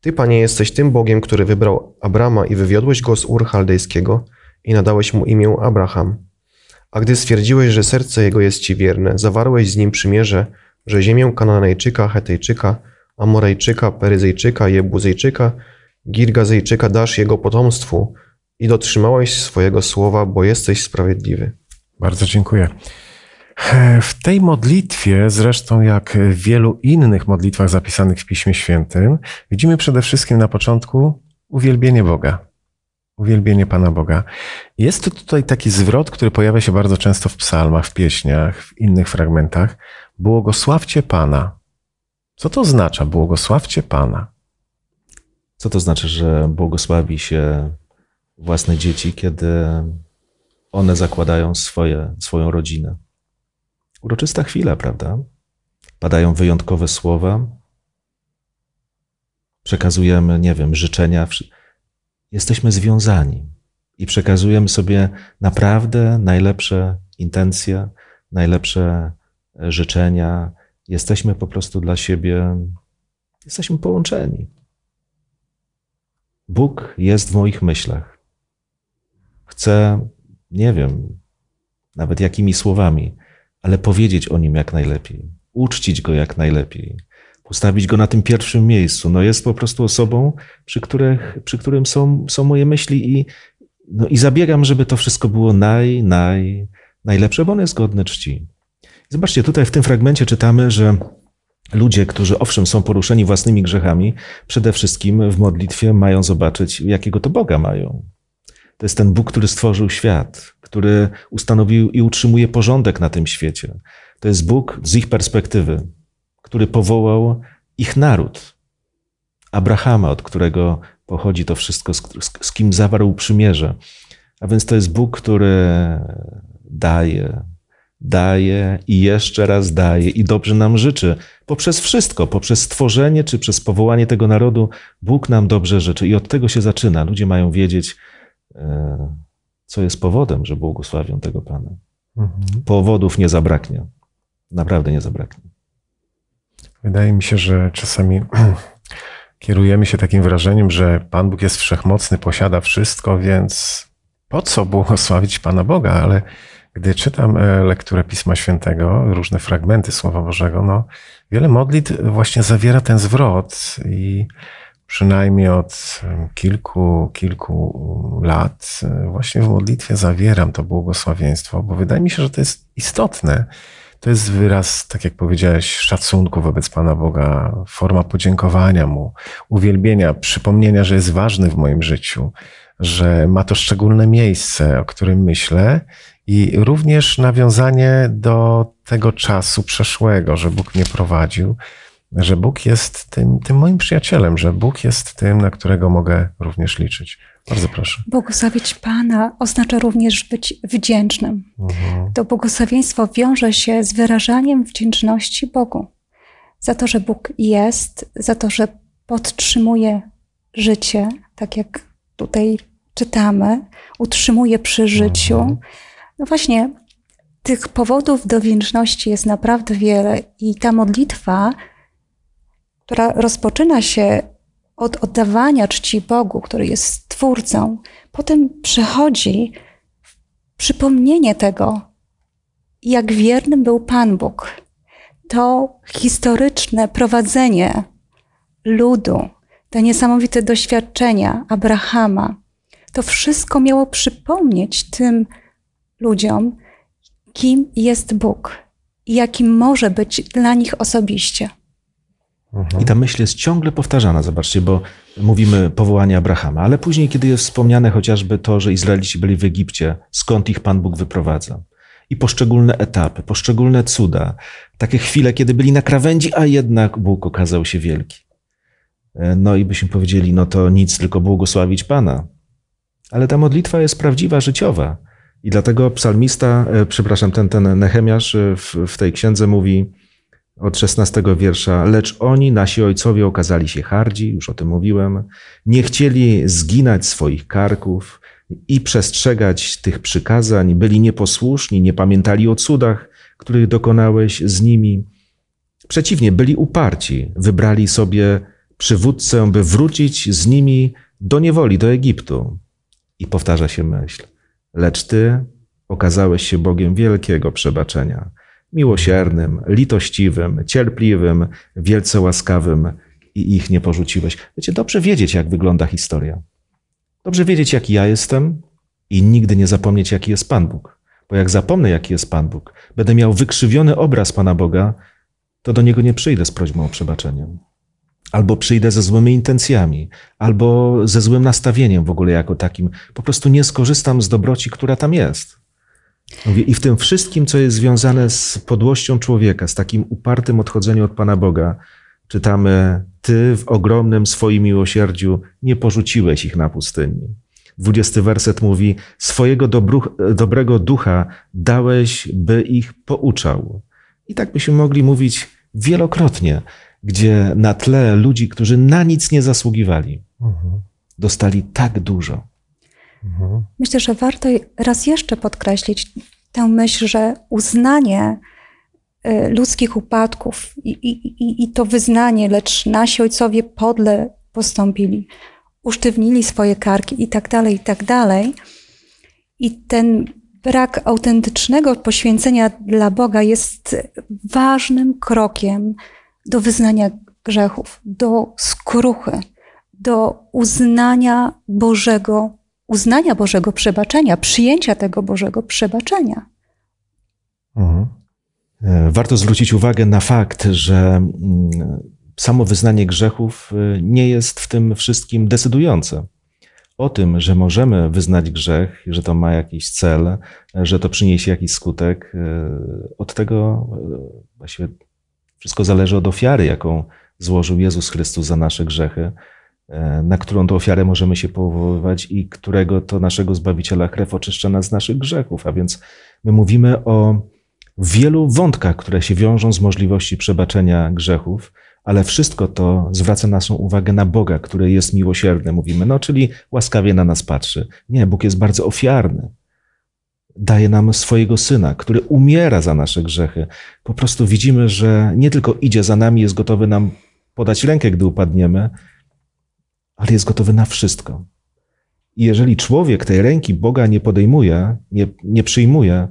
Speaker 2: Ty, Panie, jesteś tym Bogiem, który wybrał Abrama i wywiodłeś go z Ur Chaldejskiego i nadałeś mu imię Abraham a gdy stwierdziłeś, że serce jego jest ci wierne, zawarłeś z nim przymierze, że ziemię Kananejczyka, Hetejczyka, Amorejczyka, Peryzyjczyka, Jebuzejczyka, Girgazejczyka dasz jego potomstwu i dotrzymałeś swojego słowa, bo jesteś sprawiedliwy.
Speaker 1: Bardzo dziękuję. E, w tej modlitwie, zresztą jak w wielu innych modlitwach zapisanych w Piśmie Świętym, widzimy przede wszystkim na początku uwielbienie Boga. Uwielbienie Pana Boga. Jest to tutaj taki zwrot, który pojawia się bardzo często w psalmach, w pieśniach, w innych fragmentach. Błogosławcie Pana. Co to oznacza? Błogosławcie Pana. Co to znaczy, że błogosławi się
Speaker 3: własne dzieci, kiedy one zakładają swoje, swoją rodzinę? Uroczysta chwila, prawda? Padają wyjątkowe słowa. Przekazujemy, nie wiem, życzenia jesteśmy związani i przekazujemy sobie naprawdę najlepsze intencje, najlepsze e, życzenia. Jesteśmy po prostu dla siebie, jesteśmy połączeni. Bóg jest w moich myślach. Chcę, nie wiem nawet jakimi słowami, ale powiedzieć o nim jak najlepiej, uczcić go jak najlepiej, ustawić go na tym pierwszym miejscu. No jest po prostu osobą, przy, których, przy którym są, są moje myśli i, no i zabiegam, żeby to wszystko było naj, naj, najlepsze, bo on jest godny czci. Zobaczcie, tutaj w tym fragmencie czytamy, że ludzie, którzy owszem są poruszeni własnymi grzechami, przede wszystkim w modlitwie mają zobaczyć, jakiego to Boga mają. To jest ten Bóg, który stworzył świat, który ustanowił i utrzymuje porządek na tym świecie. To jest Bóg z ich perspektywy który powołał ich naród. Abrahama, od którego pochodzi to wszystko, z, z kim zawarł przymierze. A więc to jest Bóg, który daje, daje i jeszcze raz daje i dobrze nam życzy. Poprzez wszystko, poprzez stworzenie czy przez powołanie tego narodu, Bóg nam dobrze życzy i od tego się zaczyna. Ludzie mają wiedzieć, e, co jest powodem, że błogosławią tego Pana. Mhm. Powodów nie zabraknie.
Speaker 1: Naprawdę nie zabraknie. Wydaje mi się, że czasami [clears throat] kierujemy się takim wrażeniem, że Pan Bóg jest wszechmocny, posiada wszystko, więc po co błogosławić Pana Boga? Ale gdy czytam e, lekturę Pisma Świętego, różne fragmenty Słowa Bożego, no, wiele modlitw właśnie zawiera ten zwrot i przynajmniej od kilku, kilku lat e, właśnie w modlitwie zawieram to błogosławieństwo, bo wydaje mi się, że to jest istotne to jest wyraz, tak jak powiedziałeś, szacunku wobec Pana Boga, forma podziękowania Mu, uwielbienia, przypomnienia, że jest ważny w moim życiu, że ma to szczególne miejsce, o którym myślę, i również nawiązanie do tego czasu przeszłego, że Bóg mnie prowadził, że Bóg jest tym, tym moim przyjacielem, że Bóg jest tym, na którego mogę również liczyć. Bardzo proszę.
Speaker 4: Błogosławić Pana oznacza również być wdzięcznym. Mhm. To błogosławieństwo wiąże się z wyrażaniem wdzięczności Bogu za to, że Bóg jest, za to, że podtrzymuje życie, tak jak tutaj czytamy, utrzymuje przy życiu. Mhm. No właśnie, tych powodów do wdzięczności jest naprawdę wiele i ta modlitwa, która rozpoczyna się od oddawania czci Bogu, który jest Twórcą, potem przychodzi przypomnienie tego, jak wiernym był Pan Bóg. To historyczne prowadzenie ludu, te niesamowite doświadczenia Abrahama, to wszystko miało przypomnieć tym ludziom, kim jest Bóg i jakim może być dla nich osobiście.
Speaker 3: I ta myśl jest ciągle powtarzana, zobaczcie, bo mówimy powołanie Abrahama, ale później, kiedy jest wspomniane chociażby to, że Izraelici byli w Egipcie, skąd ich Pan Bóg wyprowadza. I poszczególne etapy, poszczególne cuda, takie chwile, kiedy byli na krawędzi, a jednak Bóg okazał się wielki. E, no i byśmy powiedzieli, no to nic, tylko błogosławić Pana. Ale ta modlitwa jest prawdziwa, życiowa. I dlatego psalmista, e, przepraszam, ten, ten Nehemiasz e, w, w tej księdze mówi, od szesnastego wiersza. Lecz oni, nasi ojcowie, okazali się hardzi, już o tym mówiłem, nie chcieli zginać swoich karków i przestrzegać tych przykazań, byli nieposłuszni, nie pamiętali o cudach, których dokonałeś z nimi. Przeciwnie, byli uparci, wybrali sobie przywódcę, by wrócić z nimi do niewoli, do Egiptu. I powtarza się myśl: Lecz ty okazałeś się Bogiem wielkiego przebaczenia miłosiernym, litościwym, cierpliwym, wielce łaskawym i ich nie porzuciłeś. Wiecie, dobrze wiedzieć, jak wygląda historia. Dobrze wiedzieć, jaki ja jestem i nigdy nie zapomnieć, jaki jest Pan Bóg. Bo jak zapomnę, jaki jest Pan Bóg, będę miał wykrzywiony obraz Pana Boga, to do Niego nie przyjdę z prośbą o przebaczenie. Albo przyjdę ze złymi intencjami, albo ze złym nastawieniem w ogóle jako takim. Po prostu nie skorzystam z dobroci, która tam jest. I w tym wszystkim, co jest związane z podłością człowieka, z takim upartym odchodzeniem od Pana Boga, czytamy: Ty w ogromnym swoim miłosierdziu nie porzuciłeś ich na pustyni. Dwudziesty werset mówi: Swojego dobrego ducha dałeś, by ich pouczał. I tak byśmy mogli mówić wielokrotnie, gdzie na tle ludzi, którzy na nic nie zasługiwali, mhm. dostali tak dużo.
Speaker 4: Myślę, że warto raz jeszcze podkreślić tę myśl, że uznanie y, ludzkich upadków i, i, i to wyznanie, lecz nasi ojcowie podle postąpili, usztywnili swoje karki i tak dalej, i tak dalej. I ten brak autentycznego poświęcenia dla Boga jest ważnym krokiem do wyznania grzechów, do skruchy, do uznania Bożego uznania Bożego przebaczenia, przyjęcia tego Bożego przebaczenia.
Speaker 3: Mhm. E, warto zwrócić uwagę na fakt, że mm, samo wyznanie grzechów e, nie jest w tym wszystkim decydujące. O tym, że możemy wyznać grzech, że to ma jakiś cel, że to przyniesie jakiś skutek, e, od tego właściwie wszystko zależy od ofiary, jaką złożył Jezus Chrystus za nasze grzechy. E, na którą to ofiarę możemy się powoływać i którego to naszego Zbawiciela krew oczyszcza nas z naszych grzechów. A więc my mówimy o wielu wątkach, które się wiążą z możliwości przebaczenia grzechów, ale wszystko to zwraca naszą uwagę na Boga, który jest miłosierny. Mówimy, no czyli łaskawie na nas patrzy. Nie, Bóg jest bardzo ofiarny. Daje nam swojego syna, który umiera za nasze grzechy. Po prostu widzimy, że nie tylko idzie za nami, jest gotowy nam podać rękę, gdy upadniemy, ale jest gotowy na wszystko. I jeżeli człowiek tej ręki Boga nie podejmuje, nie, nie przyjmuje,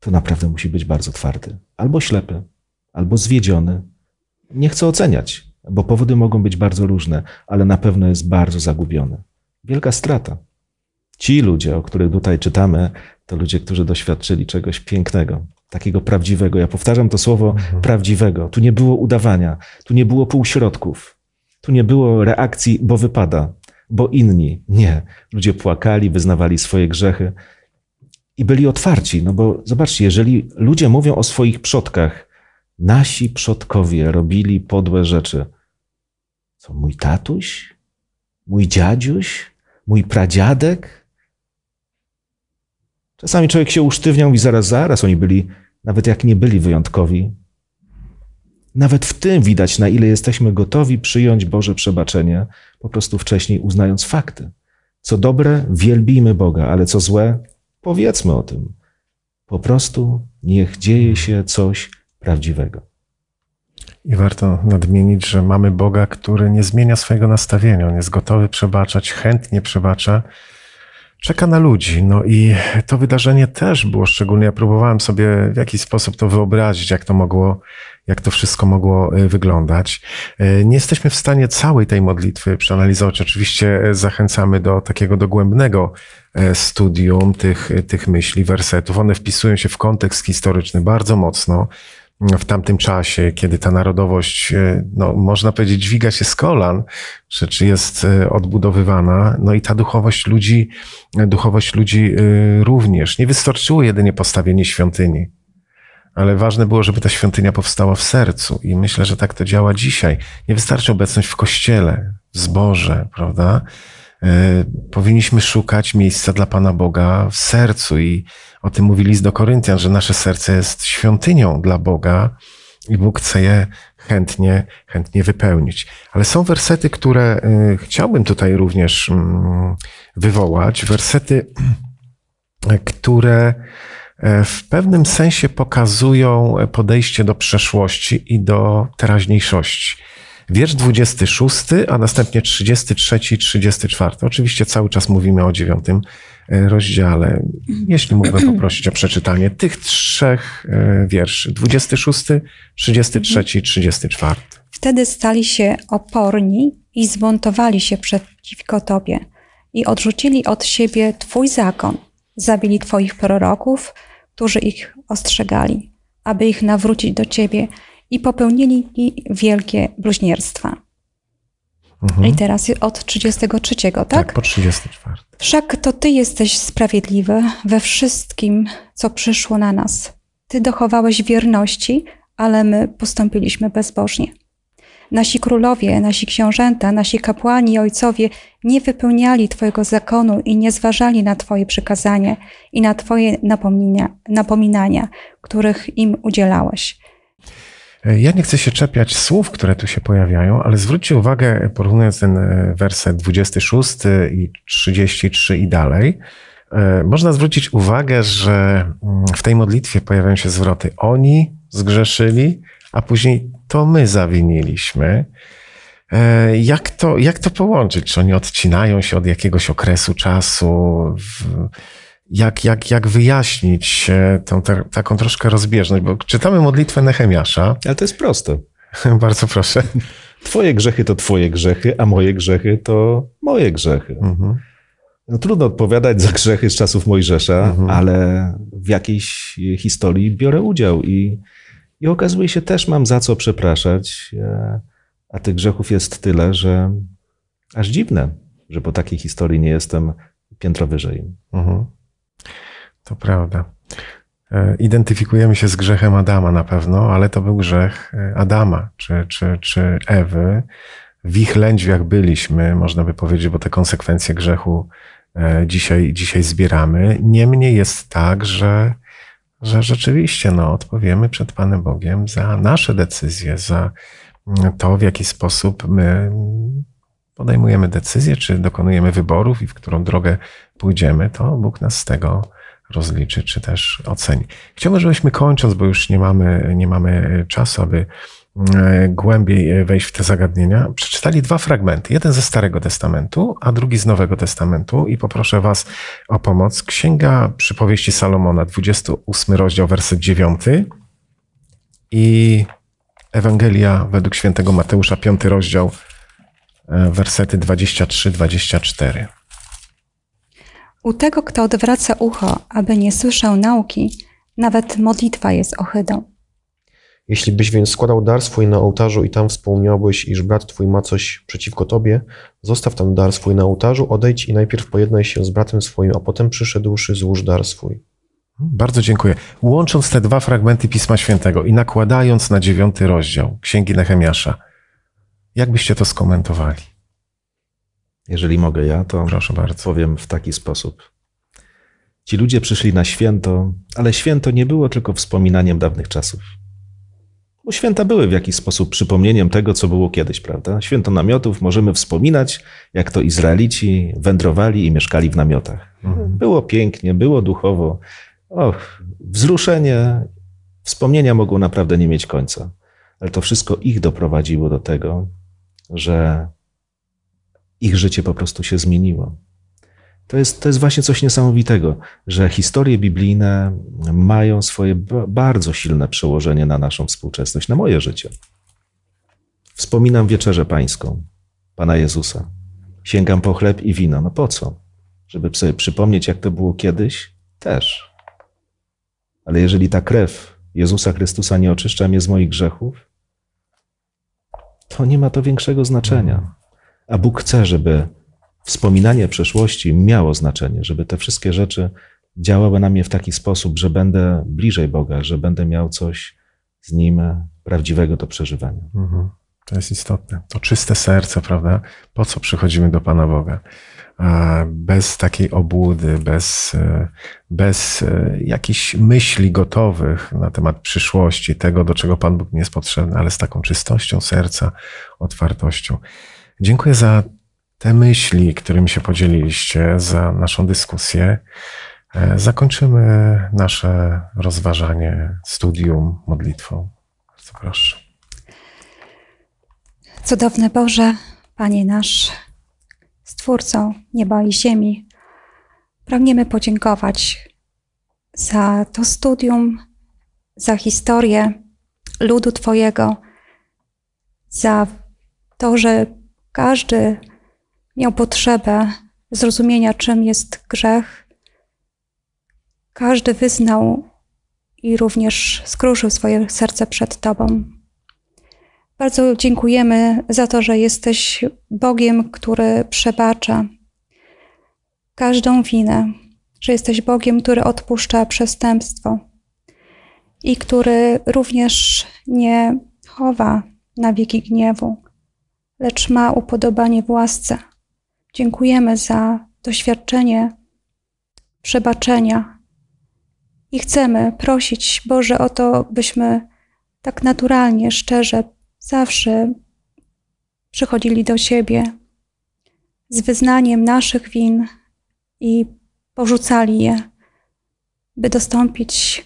Speaker 3: to naprawdę musi być bardzo twardy. Albo ślepy, albo zwiedziony. Nie chcę oceniać, bo powody mogą być bardzo różne, ale na pewno jest bardzo zagubiony. Wielka strata. Ci ludzie, o których tutaj czytamy, to ludzie, którzy doświadczyli czegoś pięknego, takiego prawdziwego. Ja powtarzam to słowo mhm. prawdziwego. Tu nie było udawania, tu nie było półśrodków. Tu nie było reakcji, bo wypada, bo inni. Nie. Ludzie płakali, wyznawali swoje grzechy i byli otwarci. No bo zobaczcie, jeżeli ludzie mówią o swoich przodkach, nasi przodkowie robili podłe rzeczy. Co mój tatuś? Mój dziadziuś? Mój pradziadek? Czasami człowiek się usztywniał i zaraz, zaraz oni byli, nawet jak nie byli wyjątkowi, nawet w tym widać, na ile jesteśmy gotowi przyjąć Boże przebaczenie, po prostu wcześniej uznając fakty. Co dobre, wielbijmy Boga, ale co złe, powiedzmy o tym. Po prostu niech dzieje
Speaker 1: się coś prawdziwego. I warto nadmienić, że mamy Boga, który nie zmienia swojego nastawienia. On jest gotowy przebaczać, chętnie przebacza czeka na ludzi. No i to wydarzenie też było szczególnie. Ja próbowałem sobie w jakiś sposób to wyobrazić, jak to mogło, jak to wszystko mogło e, wyglądać. E, nie jesteśmy w stanie całej tej modlitwy przeanalizować. Oczywiście e, zachęcamy do takiego dogłębnego studium tych, tych myśli, wersetów. One wpisują się w kontekst historyczny bardzo mocno w tamtym czasie, kiedy ta narodowość, e, no, można powiedzieć, dźwiga się z kolan, czy, czy jest e, odbudowywana, no i ta duchowość ludzi, e, duchowość ludzi również. Nie wystarczyło jedynie postawienie świątyni ale ważne było, żeby ta świątynia powstała w sercu. I myślę, że tak to działa dzisiaj. Nie wystarczy obecność w kościele, w zborze, prawda? E, powinniśmy szukać miejsca dla Pana Boga w sercu. I o tym mówi list do Koryntian, że nasze serce jest świątynią dla Boga i Bóg chce je chętnie, chętnie wypełnić. Ale są wersety, które e, chciałbym tutaj również mm, wywołać. Wersety, [clears throat] które e, w pewnym sensie pokazują podejście do przeszłości i do teraźniejszości. Wiersz 26, a następnie 33 i 34. Oczywiście cały czas mówimy o dziewiątym e, rozdziale. Jeśli mógłbym [clears throat] poprosić o przeczytanie tych trzech e, wierszy: 26, 33 i 34.
Speaker 4: Wtedy stali się oporni i zmontowali się przeciwko Tobie i odrzucili od siebie Twój zakon. Zabili Twoich proroków, którzy ich ostrzegali, aby ich nawrócić do Ciebie i popełnili wielkie bluźnierstwa. Mhm. I teraz od 33, tak? Tak, po
Speaker 1: 34.
Speaker 4: Wszak to Ty jesteś sprawiedliwy we wszystkim, co przyszło na nas. Ty dochowałeś wierności, ale my postąpiliśmy bezbożnie. Nasi królowie, nasi książęta, nasi kapłani i ojcowie nie wypełniali Twojego zakonu i nie zważali na Twoje przykazanie i na Twoje napomnienia, napominania, których im udzielałeś.
Speaker 1: Ja nie chcę się czepiać słów, które tu się pojawiają, ale zwróćcie uwagę, porównując ten e, werset 26 i 33 i dalej, e, można zwrócić uwagę, że mm, w tej modlitwie pojawiają się zwroty oni zgrzeszyli, a później to my zawiniliśmy. E, jak to, jak to połączyć? Czy oni odcinają się od jakiegoś okresu czasu? W jak, jak, jak wyjaśnić e, tą, taką troszkę rozbieżność, bo czytamy modlitwę Nehemiasza. Ale to jest proste. [laughs] Bardzo proszę. Twoje grzechy
Speaker 3: to twoje grzechy, a moje grzechy to moje grzechy. Mhm. No, trudno odpowiadać za grzechy z czasów Mojżesza, mhm. ale w jakiejś historii biorę udział i, i okazuje się, też mam za co przepraszać, e, a tych grzechów jest tyle, że aż dziwne, że po takiej historii nie jestem piętro wyżej.
Speaker 1: Mhm. To prawda. E, identyfikujemy się z grzechem Adama na pewno, ale to był grzech e, Adama czy, czy, czy Ewy. W ich lędźwiach byliśmy, można by powiedzieć, bo te konsekwencje grzechu e, dzisiaj, dzisiaj zbieramy. Niemniej jest tak, że, że rzeczywiście no, odpowiemy przed Panem Bogiem za nasze decyzje, za mm, to, w jaki sposób my podejmujemy decyzję, czy dokonujemy wyborów i w którą drogę pójdziemy, to Bóg nas z tego rozliczy, czy też oceni. Chciałbym, żebyśmy kończąc, bo już nie mamy, nie mamy e, czasu, aby mm, e, głębiej e, wejść w te zagadnienia, przeczytali dwa fragmenty. Jeden ze Starego Testamentu, a drugi z Nowego Testamentu i poproszę Was o pomoc. Księga przypowieści Salomona, 28 rozdział, werset 9 i Ewangelia według świętego Mateusza, 5 rozdział, E, wersety 23-24.
Speaker 4: U tego, kto odwraca ucho, aby nie słyszał nauki, nawet modlitwa jest ohydą.
Speaker 2: Jeśli byś więc składał dar swój na ołtarzu i tam wspomniałbyś, iż brat twój ma coś przeciwko tobie, zostaw tam dar swój na ołtarzu, odejdź i najpierw pojednaj się z bratem swoim, a potem przyszedłszy złóż dar swój.
Speaker 1: Bardzo dziękuję. Łącząc te dwa fragmenty Pisma Świętego i nakładając na dziewiąty rozdział Księgi Nehemiasza, jak byście to skomentowali? Jeżeli mogę ja, to Proszę bardzo. powiem w taki sposób.
Speaker 3: Ci ludzie przyszli na święto, ale święto nie było tylko wspominaniem dawnych czasów. Bo święta były w jakiś sposób przypomnieniem tego, co było kiedyś, prawda? Święto namiotów możemy wspominać, jak to Izraelici wędrowali i mieszkali w namiotach. Mhm. Było pięknie, było duchowo. Och, wzruszenie, wspomnienia mogą naprawdę nie mieć końca. Ale to wszystko ich doprowadziło do tego, że ich życie po prostu się zmieniło. To jest, to jest właśnie coś niesamowitego, że historie biblijne mają swoje bardzo silne przełożenie na naszą współczesność, na moje życie. Wspominam wieczerzę pańską Pana Jezusa. Sięgam po chleb i wino. No po co? Żeby sobie przypomnieć, jak to było kiedyś? Też. Ale jeżeli ta krew Jezusa Chrystusa nie oczyszcza mnie z moich grzechów, to nie ma to większego znaczenia. Hmm. A Bóg chce, żeby wspominanie przeszłości miało znaczenie, żeby te wszystkie rzeczy działały na mnie w taki sposób, że będę bliżej Boga, że będę miał
Speaker 1: coś z Nim prawdziwego do przeżywania. Mhm. To jest istotne. To czyste serce, prawda? Po co przychodzimy do Pana Boga? E, bez takiej obłudy, bez, e, bez e, jakichś myśli gotowych na temat przyszłości, tego, do czego Pan Bóg nie jest potrzebny, ale z taką czystością serca, otwartością. Dziękuję za te myśli, którymi się podzieliliście, za naszą dyskusję. Zakończymy nasze rozważanie, studium modlitwą. Bardzo proszę.
Speaker 4: Cudowny Boże, Panie nasz, Stwórcą nieba i ziemi, pragniemy podziękować za to studium, za historię ludu Twojego, za to, że każdy miał potrzebę zrozumienia, czym jest grzech. Każdy wyznał i również skruszył swoje serce przed Tobą. Bardzo dziękujemy za to, że jesteś Bogiem, który przebacza każdą winę, że jesteś Bogiem, który odpuszcza przestępstwo i który również nie chowa na wieki gniewu, lecz ma upodobanie w łasce. Dziękujemy za doświadczenie przebaczenia i chcemy prosić Boże o to, byśmy tak naturalnie, szczerze zawsze przychodzili do siebie z wyznaniem naszych win i porzucali je, by dostąpić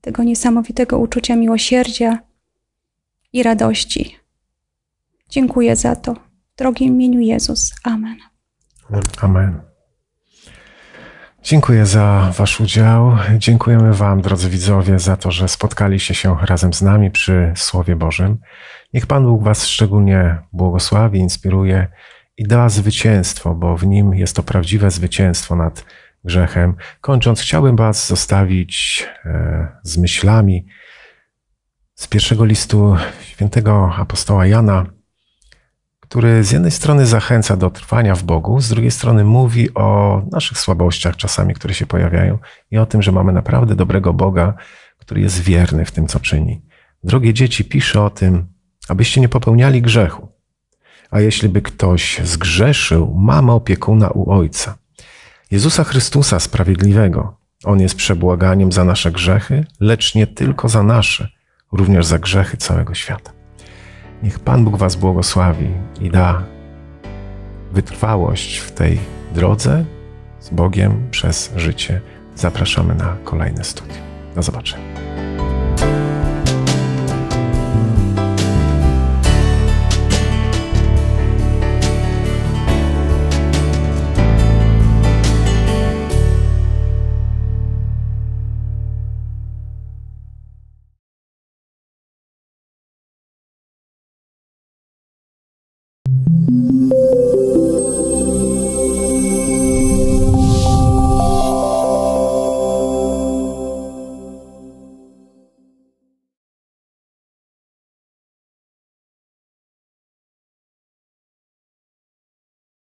Speaker 4: tego niesamowitego uczucia miłosierdzia i radości. Dziękuję za to. W drogim imieniu Jezus. Amen.
Speaker 1: Amen. Dziękuję za Wasz udział. Dziękujemy Wam, drodzy widzowie, za to, że spotkaliście się razem z nami przy Słowie Bożym. Niech Pan Bóg Was szczególnie błogosławi, inspiruje i da zwycięstwo, bo w nim jest to prawdziwe zwycięstwo nad grzechem. Kończąc, chciałbym Was zostawić e, z myślami z pierwszego listu świętego apostoła Jana który z jednej strony zachęca do trwania w Bogu, z drugiej strony mówi o naszych słabościach czasami, które się pojawiają i o tym, że mamy naprawdę dobrego Boga, który jest wierny w tym, co czyni. Drogie dzieci, pisze o tym, abyście nie popełniali grzechu. A jeśli by ktoś zgrzeszył, mamy opiekuna u Ojca. Jezusa Chrystusa Sprawiedliwego. On jest przebłaganiem za nasze grzechy, lecz nie tylko za nasze, również za grzechy całego świata. Niech Pan Bóg Was błogosławi i da wytrwałość w tej drodze z Bogiem przez życie. Zapraszamy na kolejne studium. Do zobaczenia.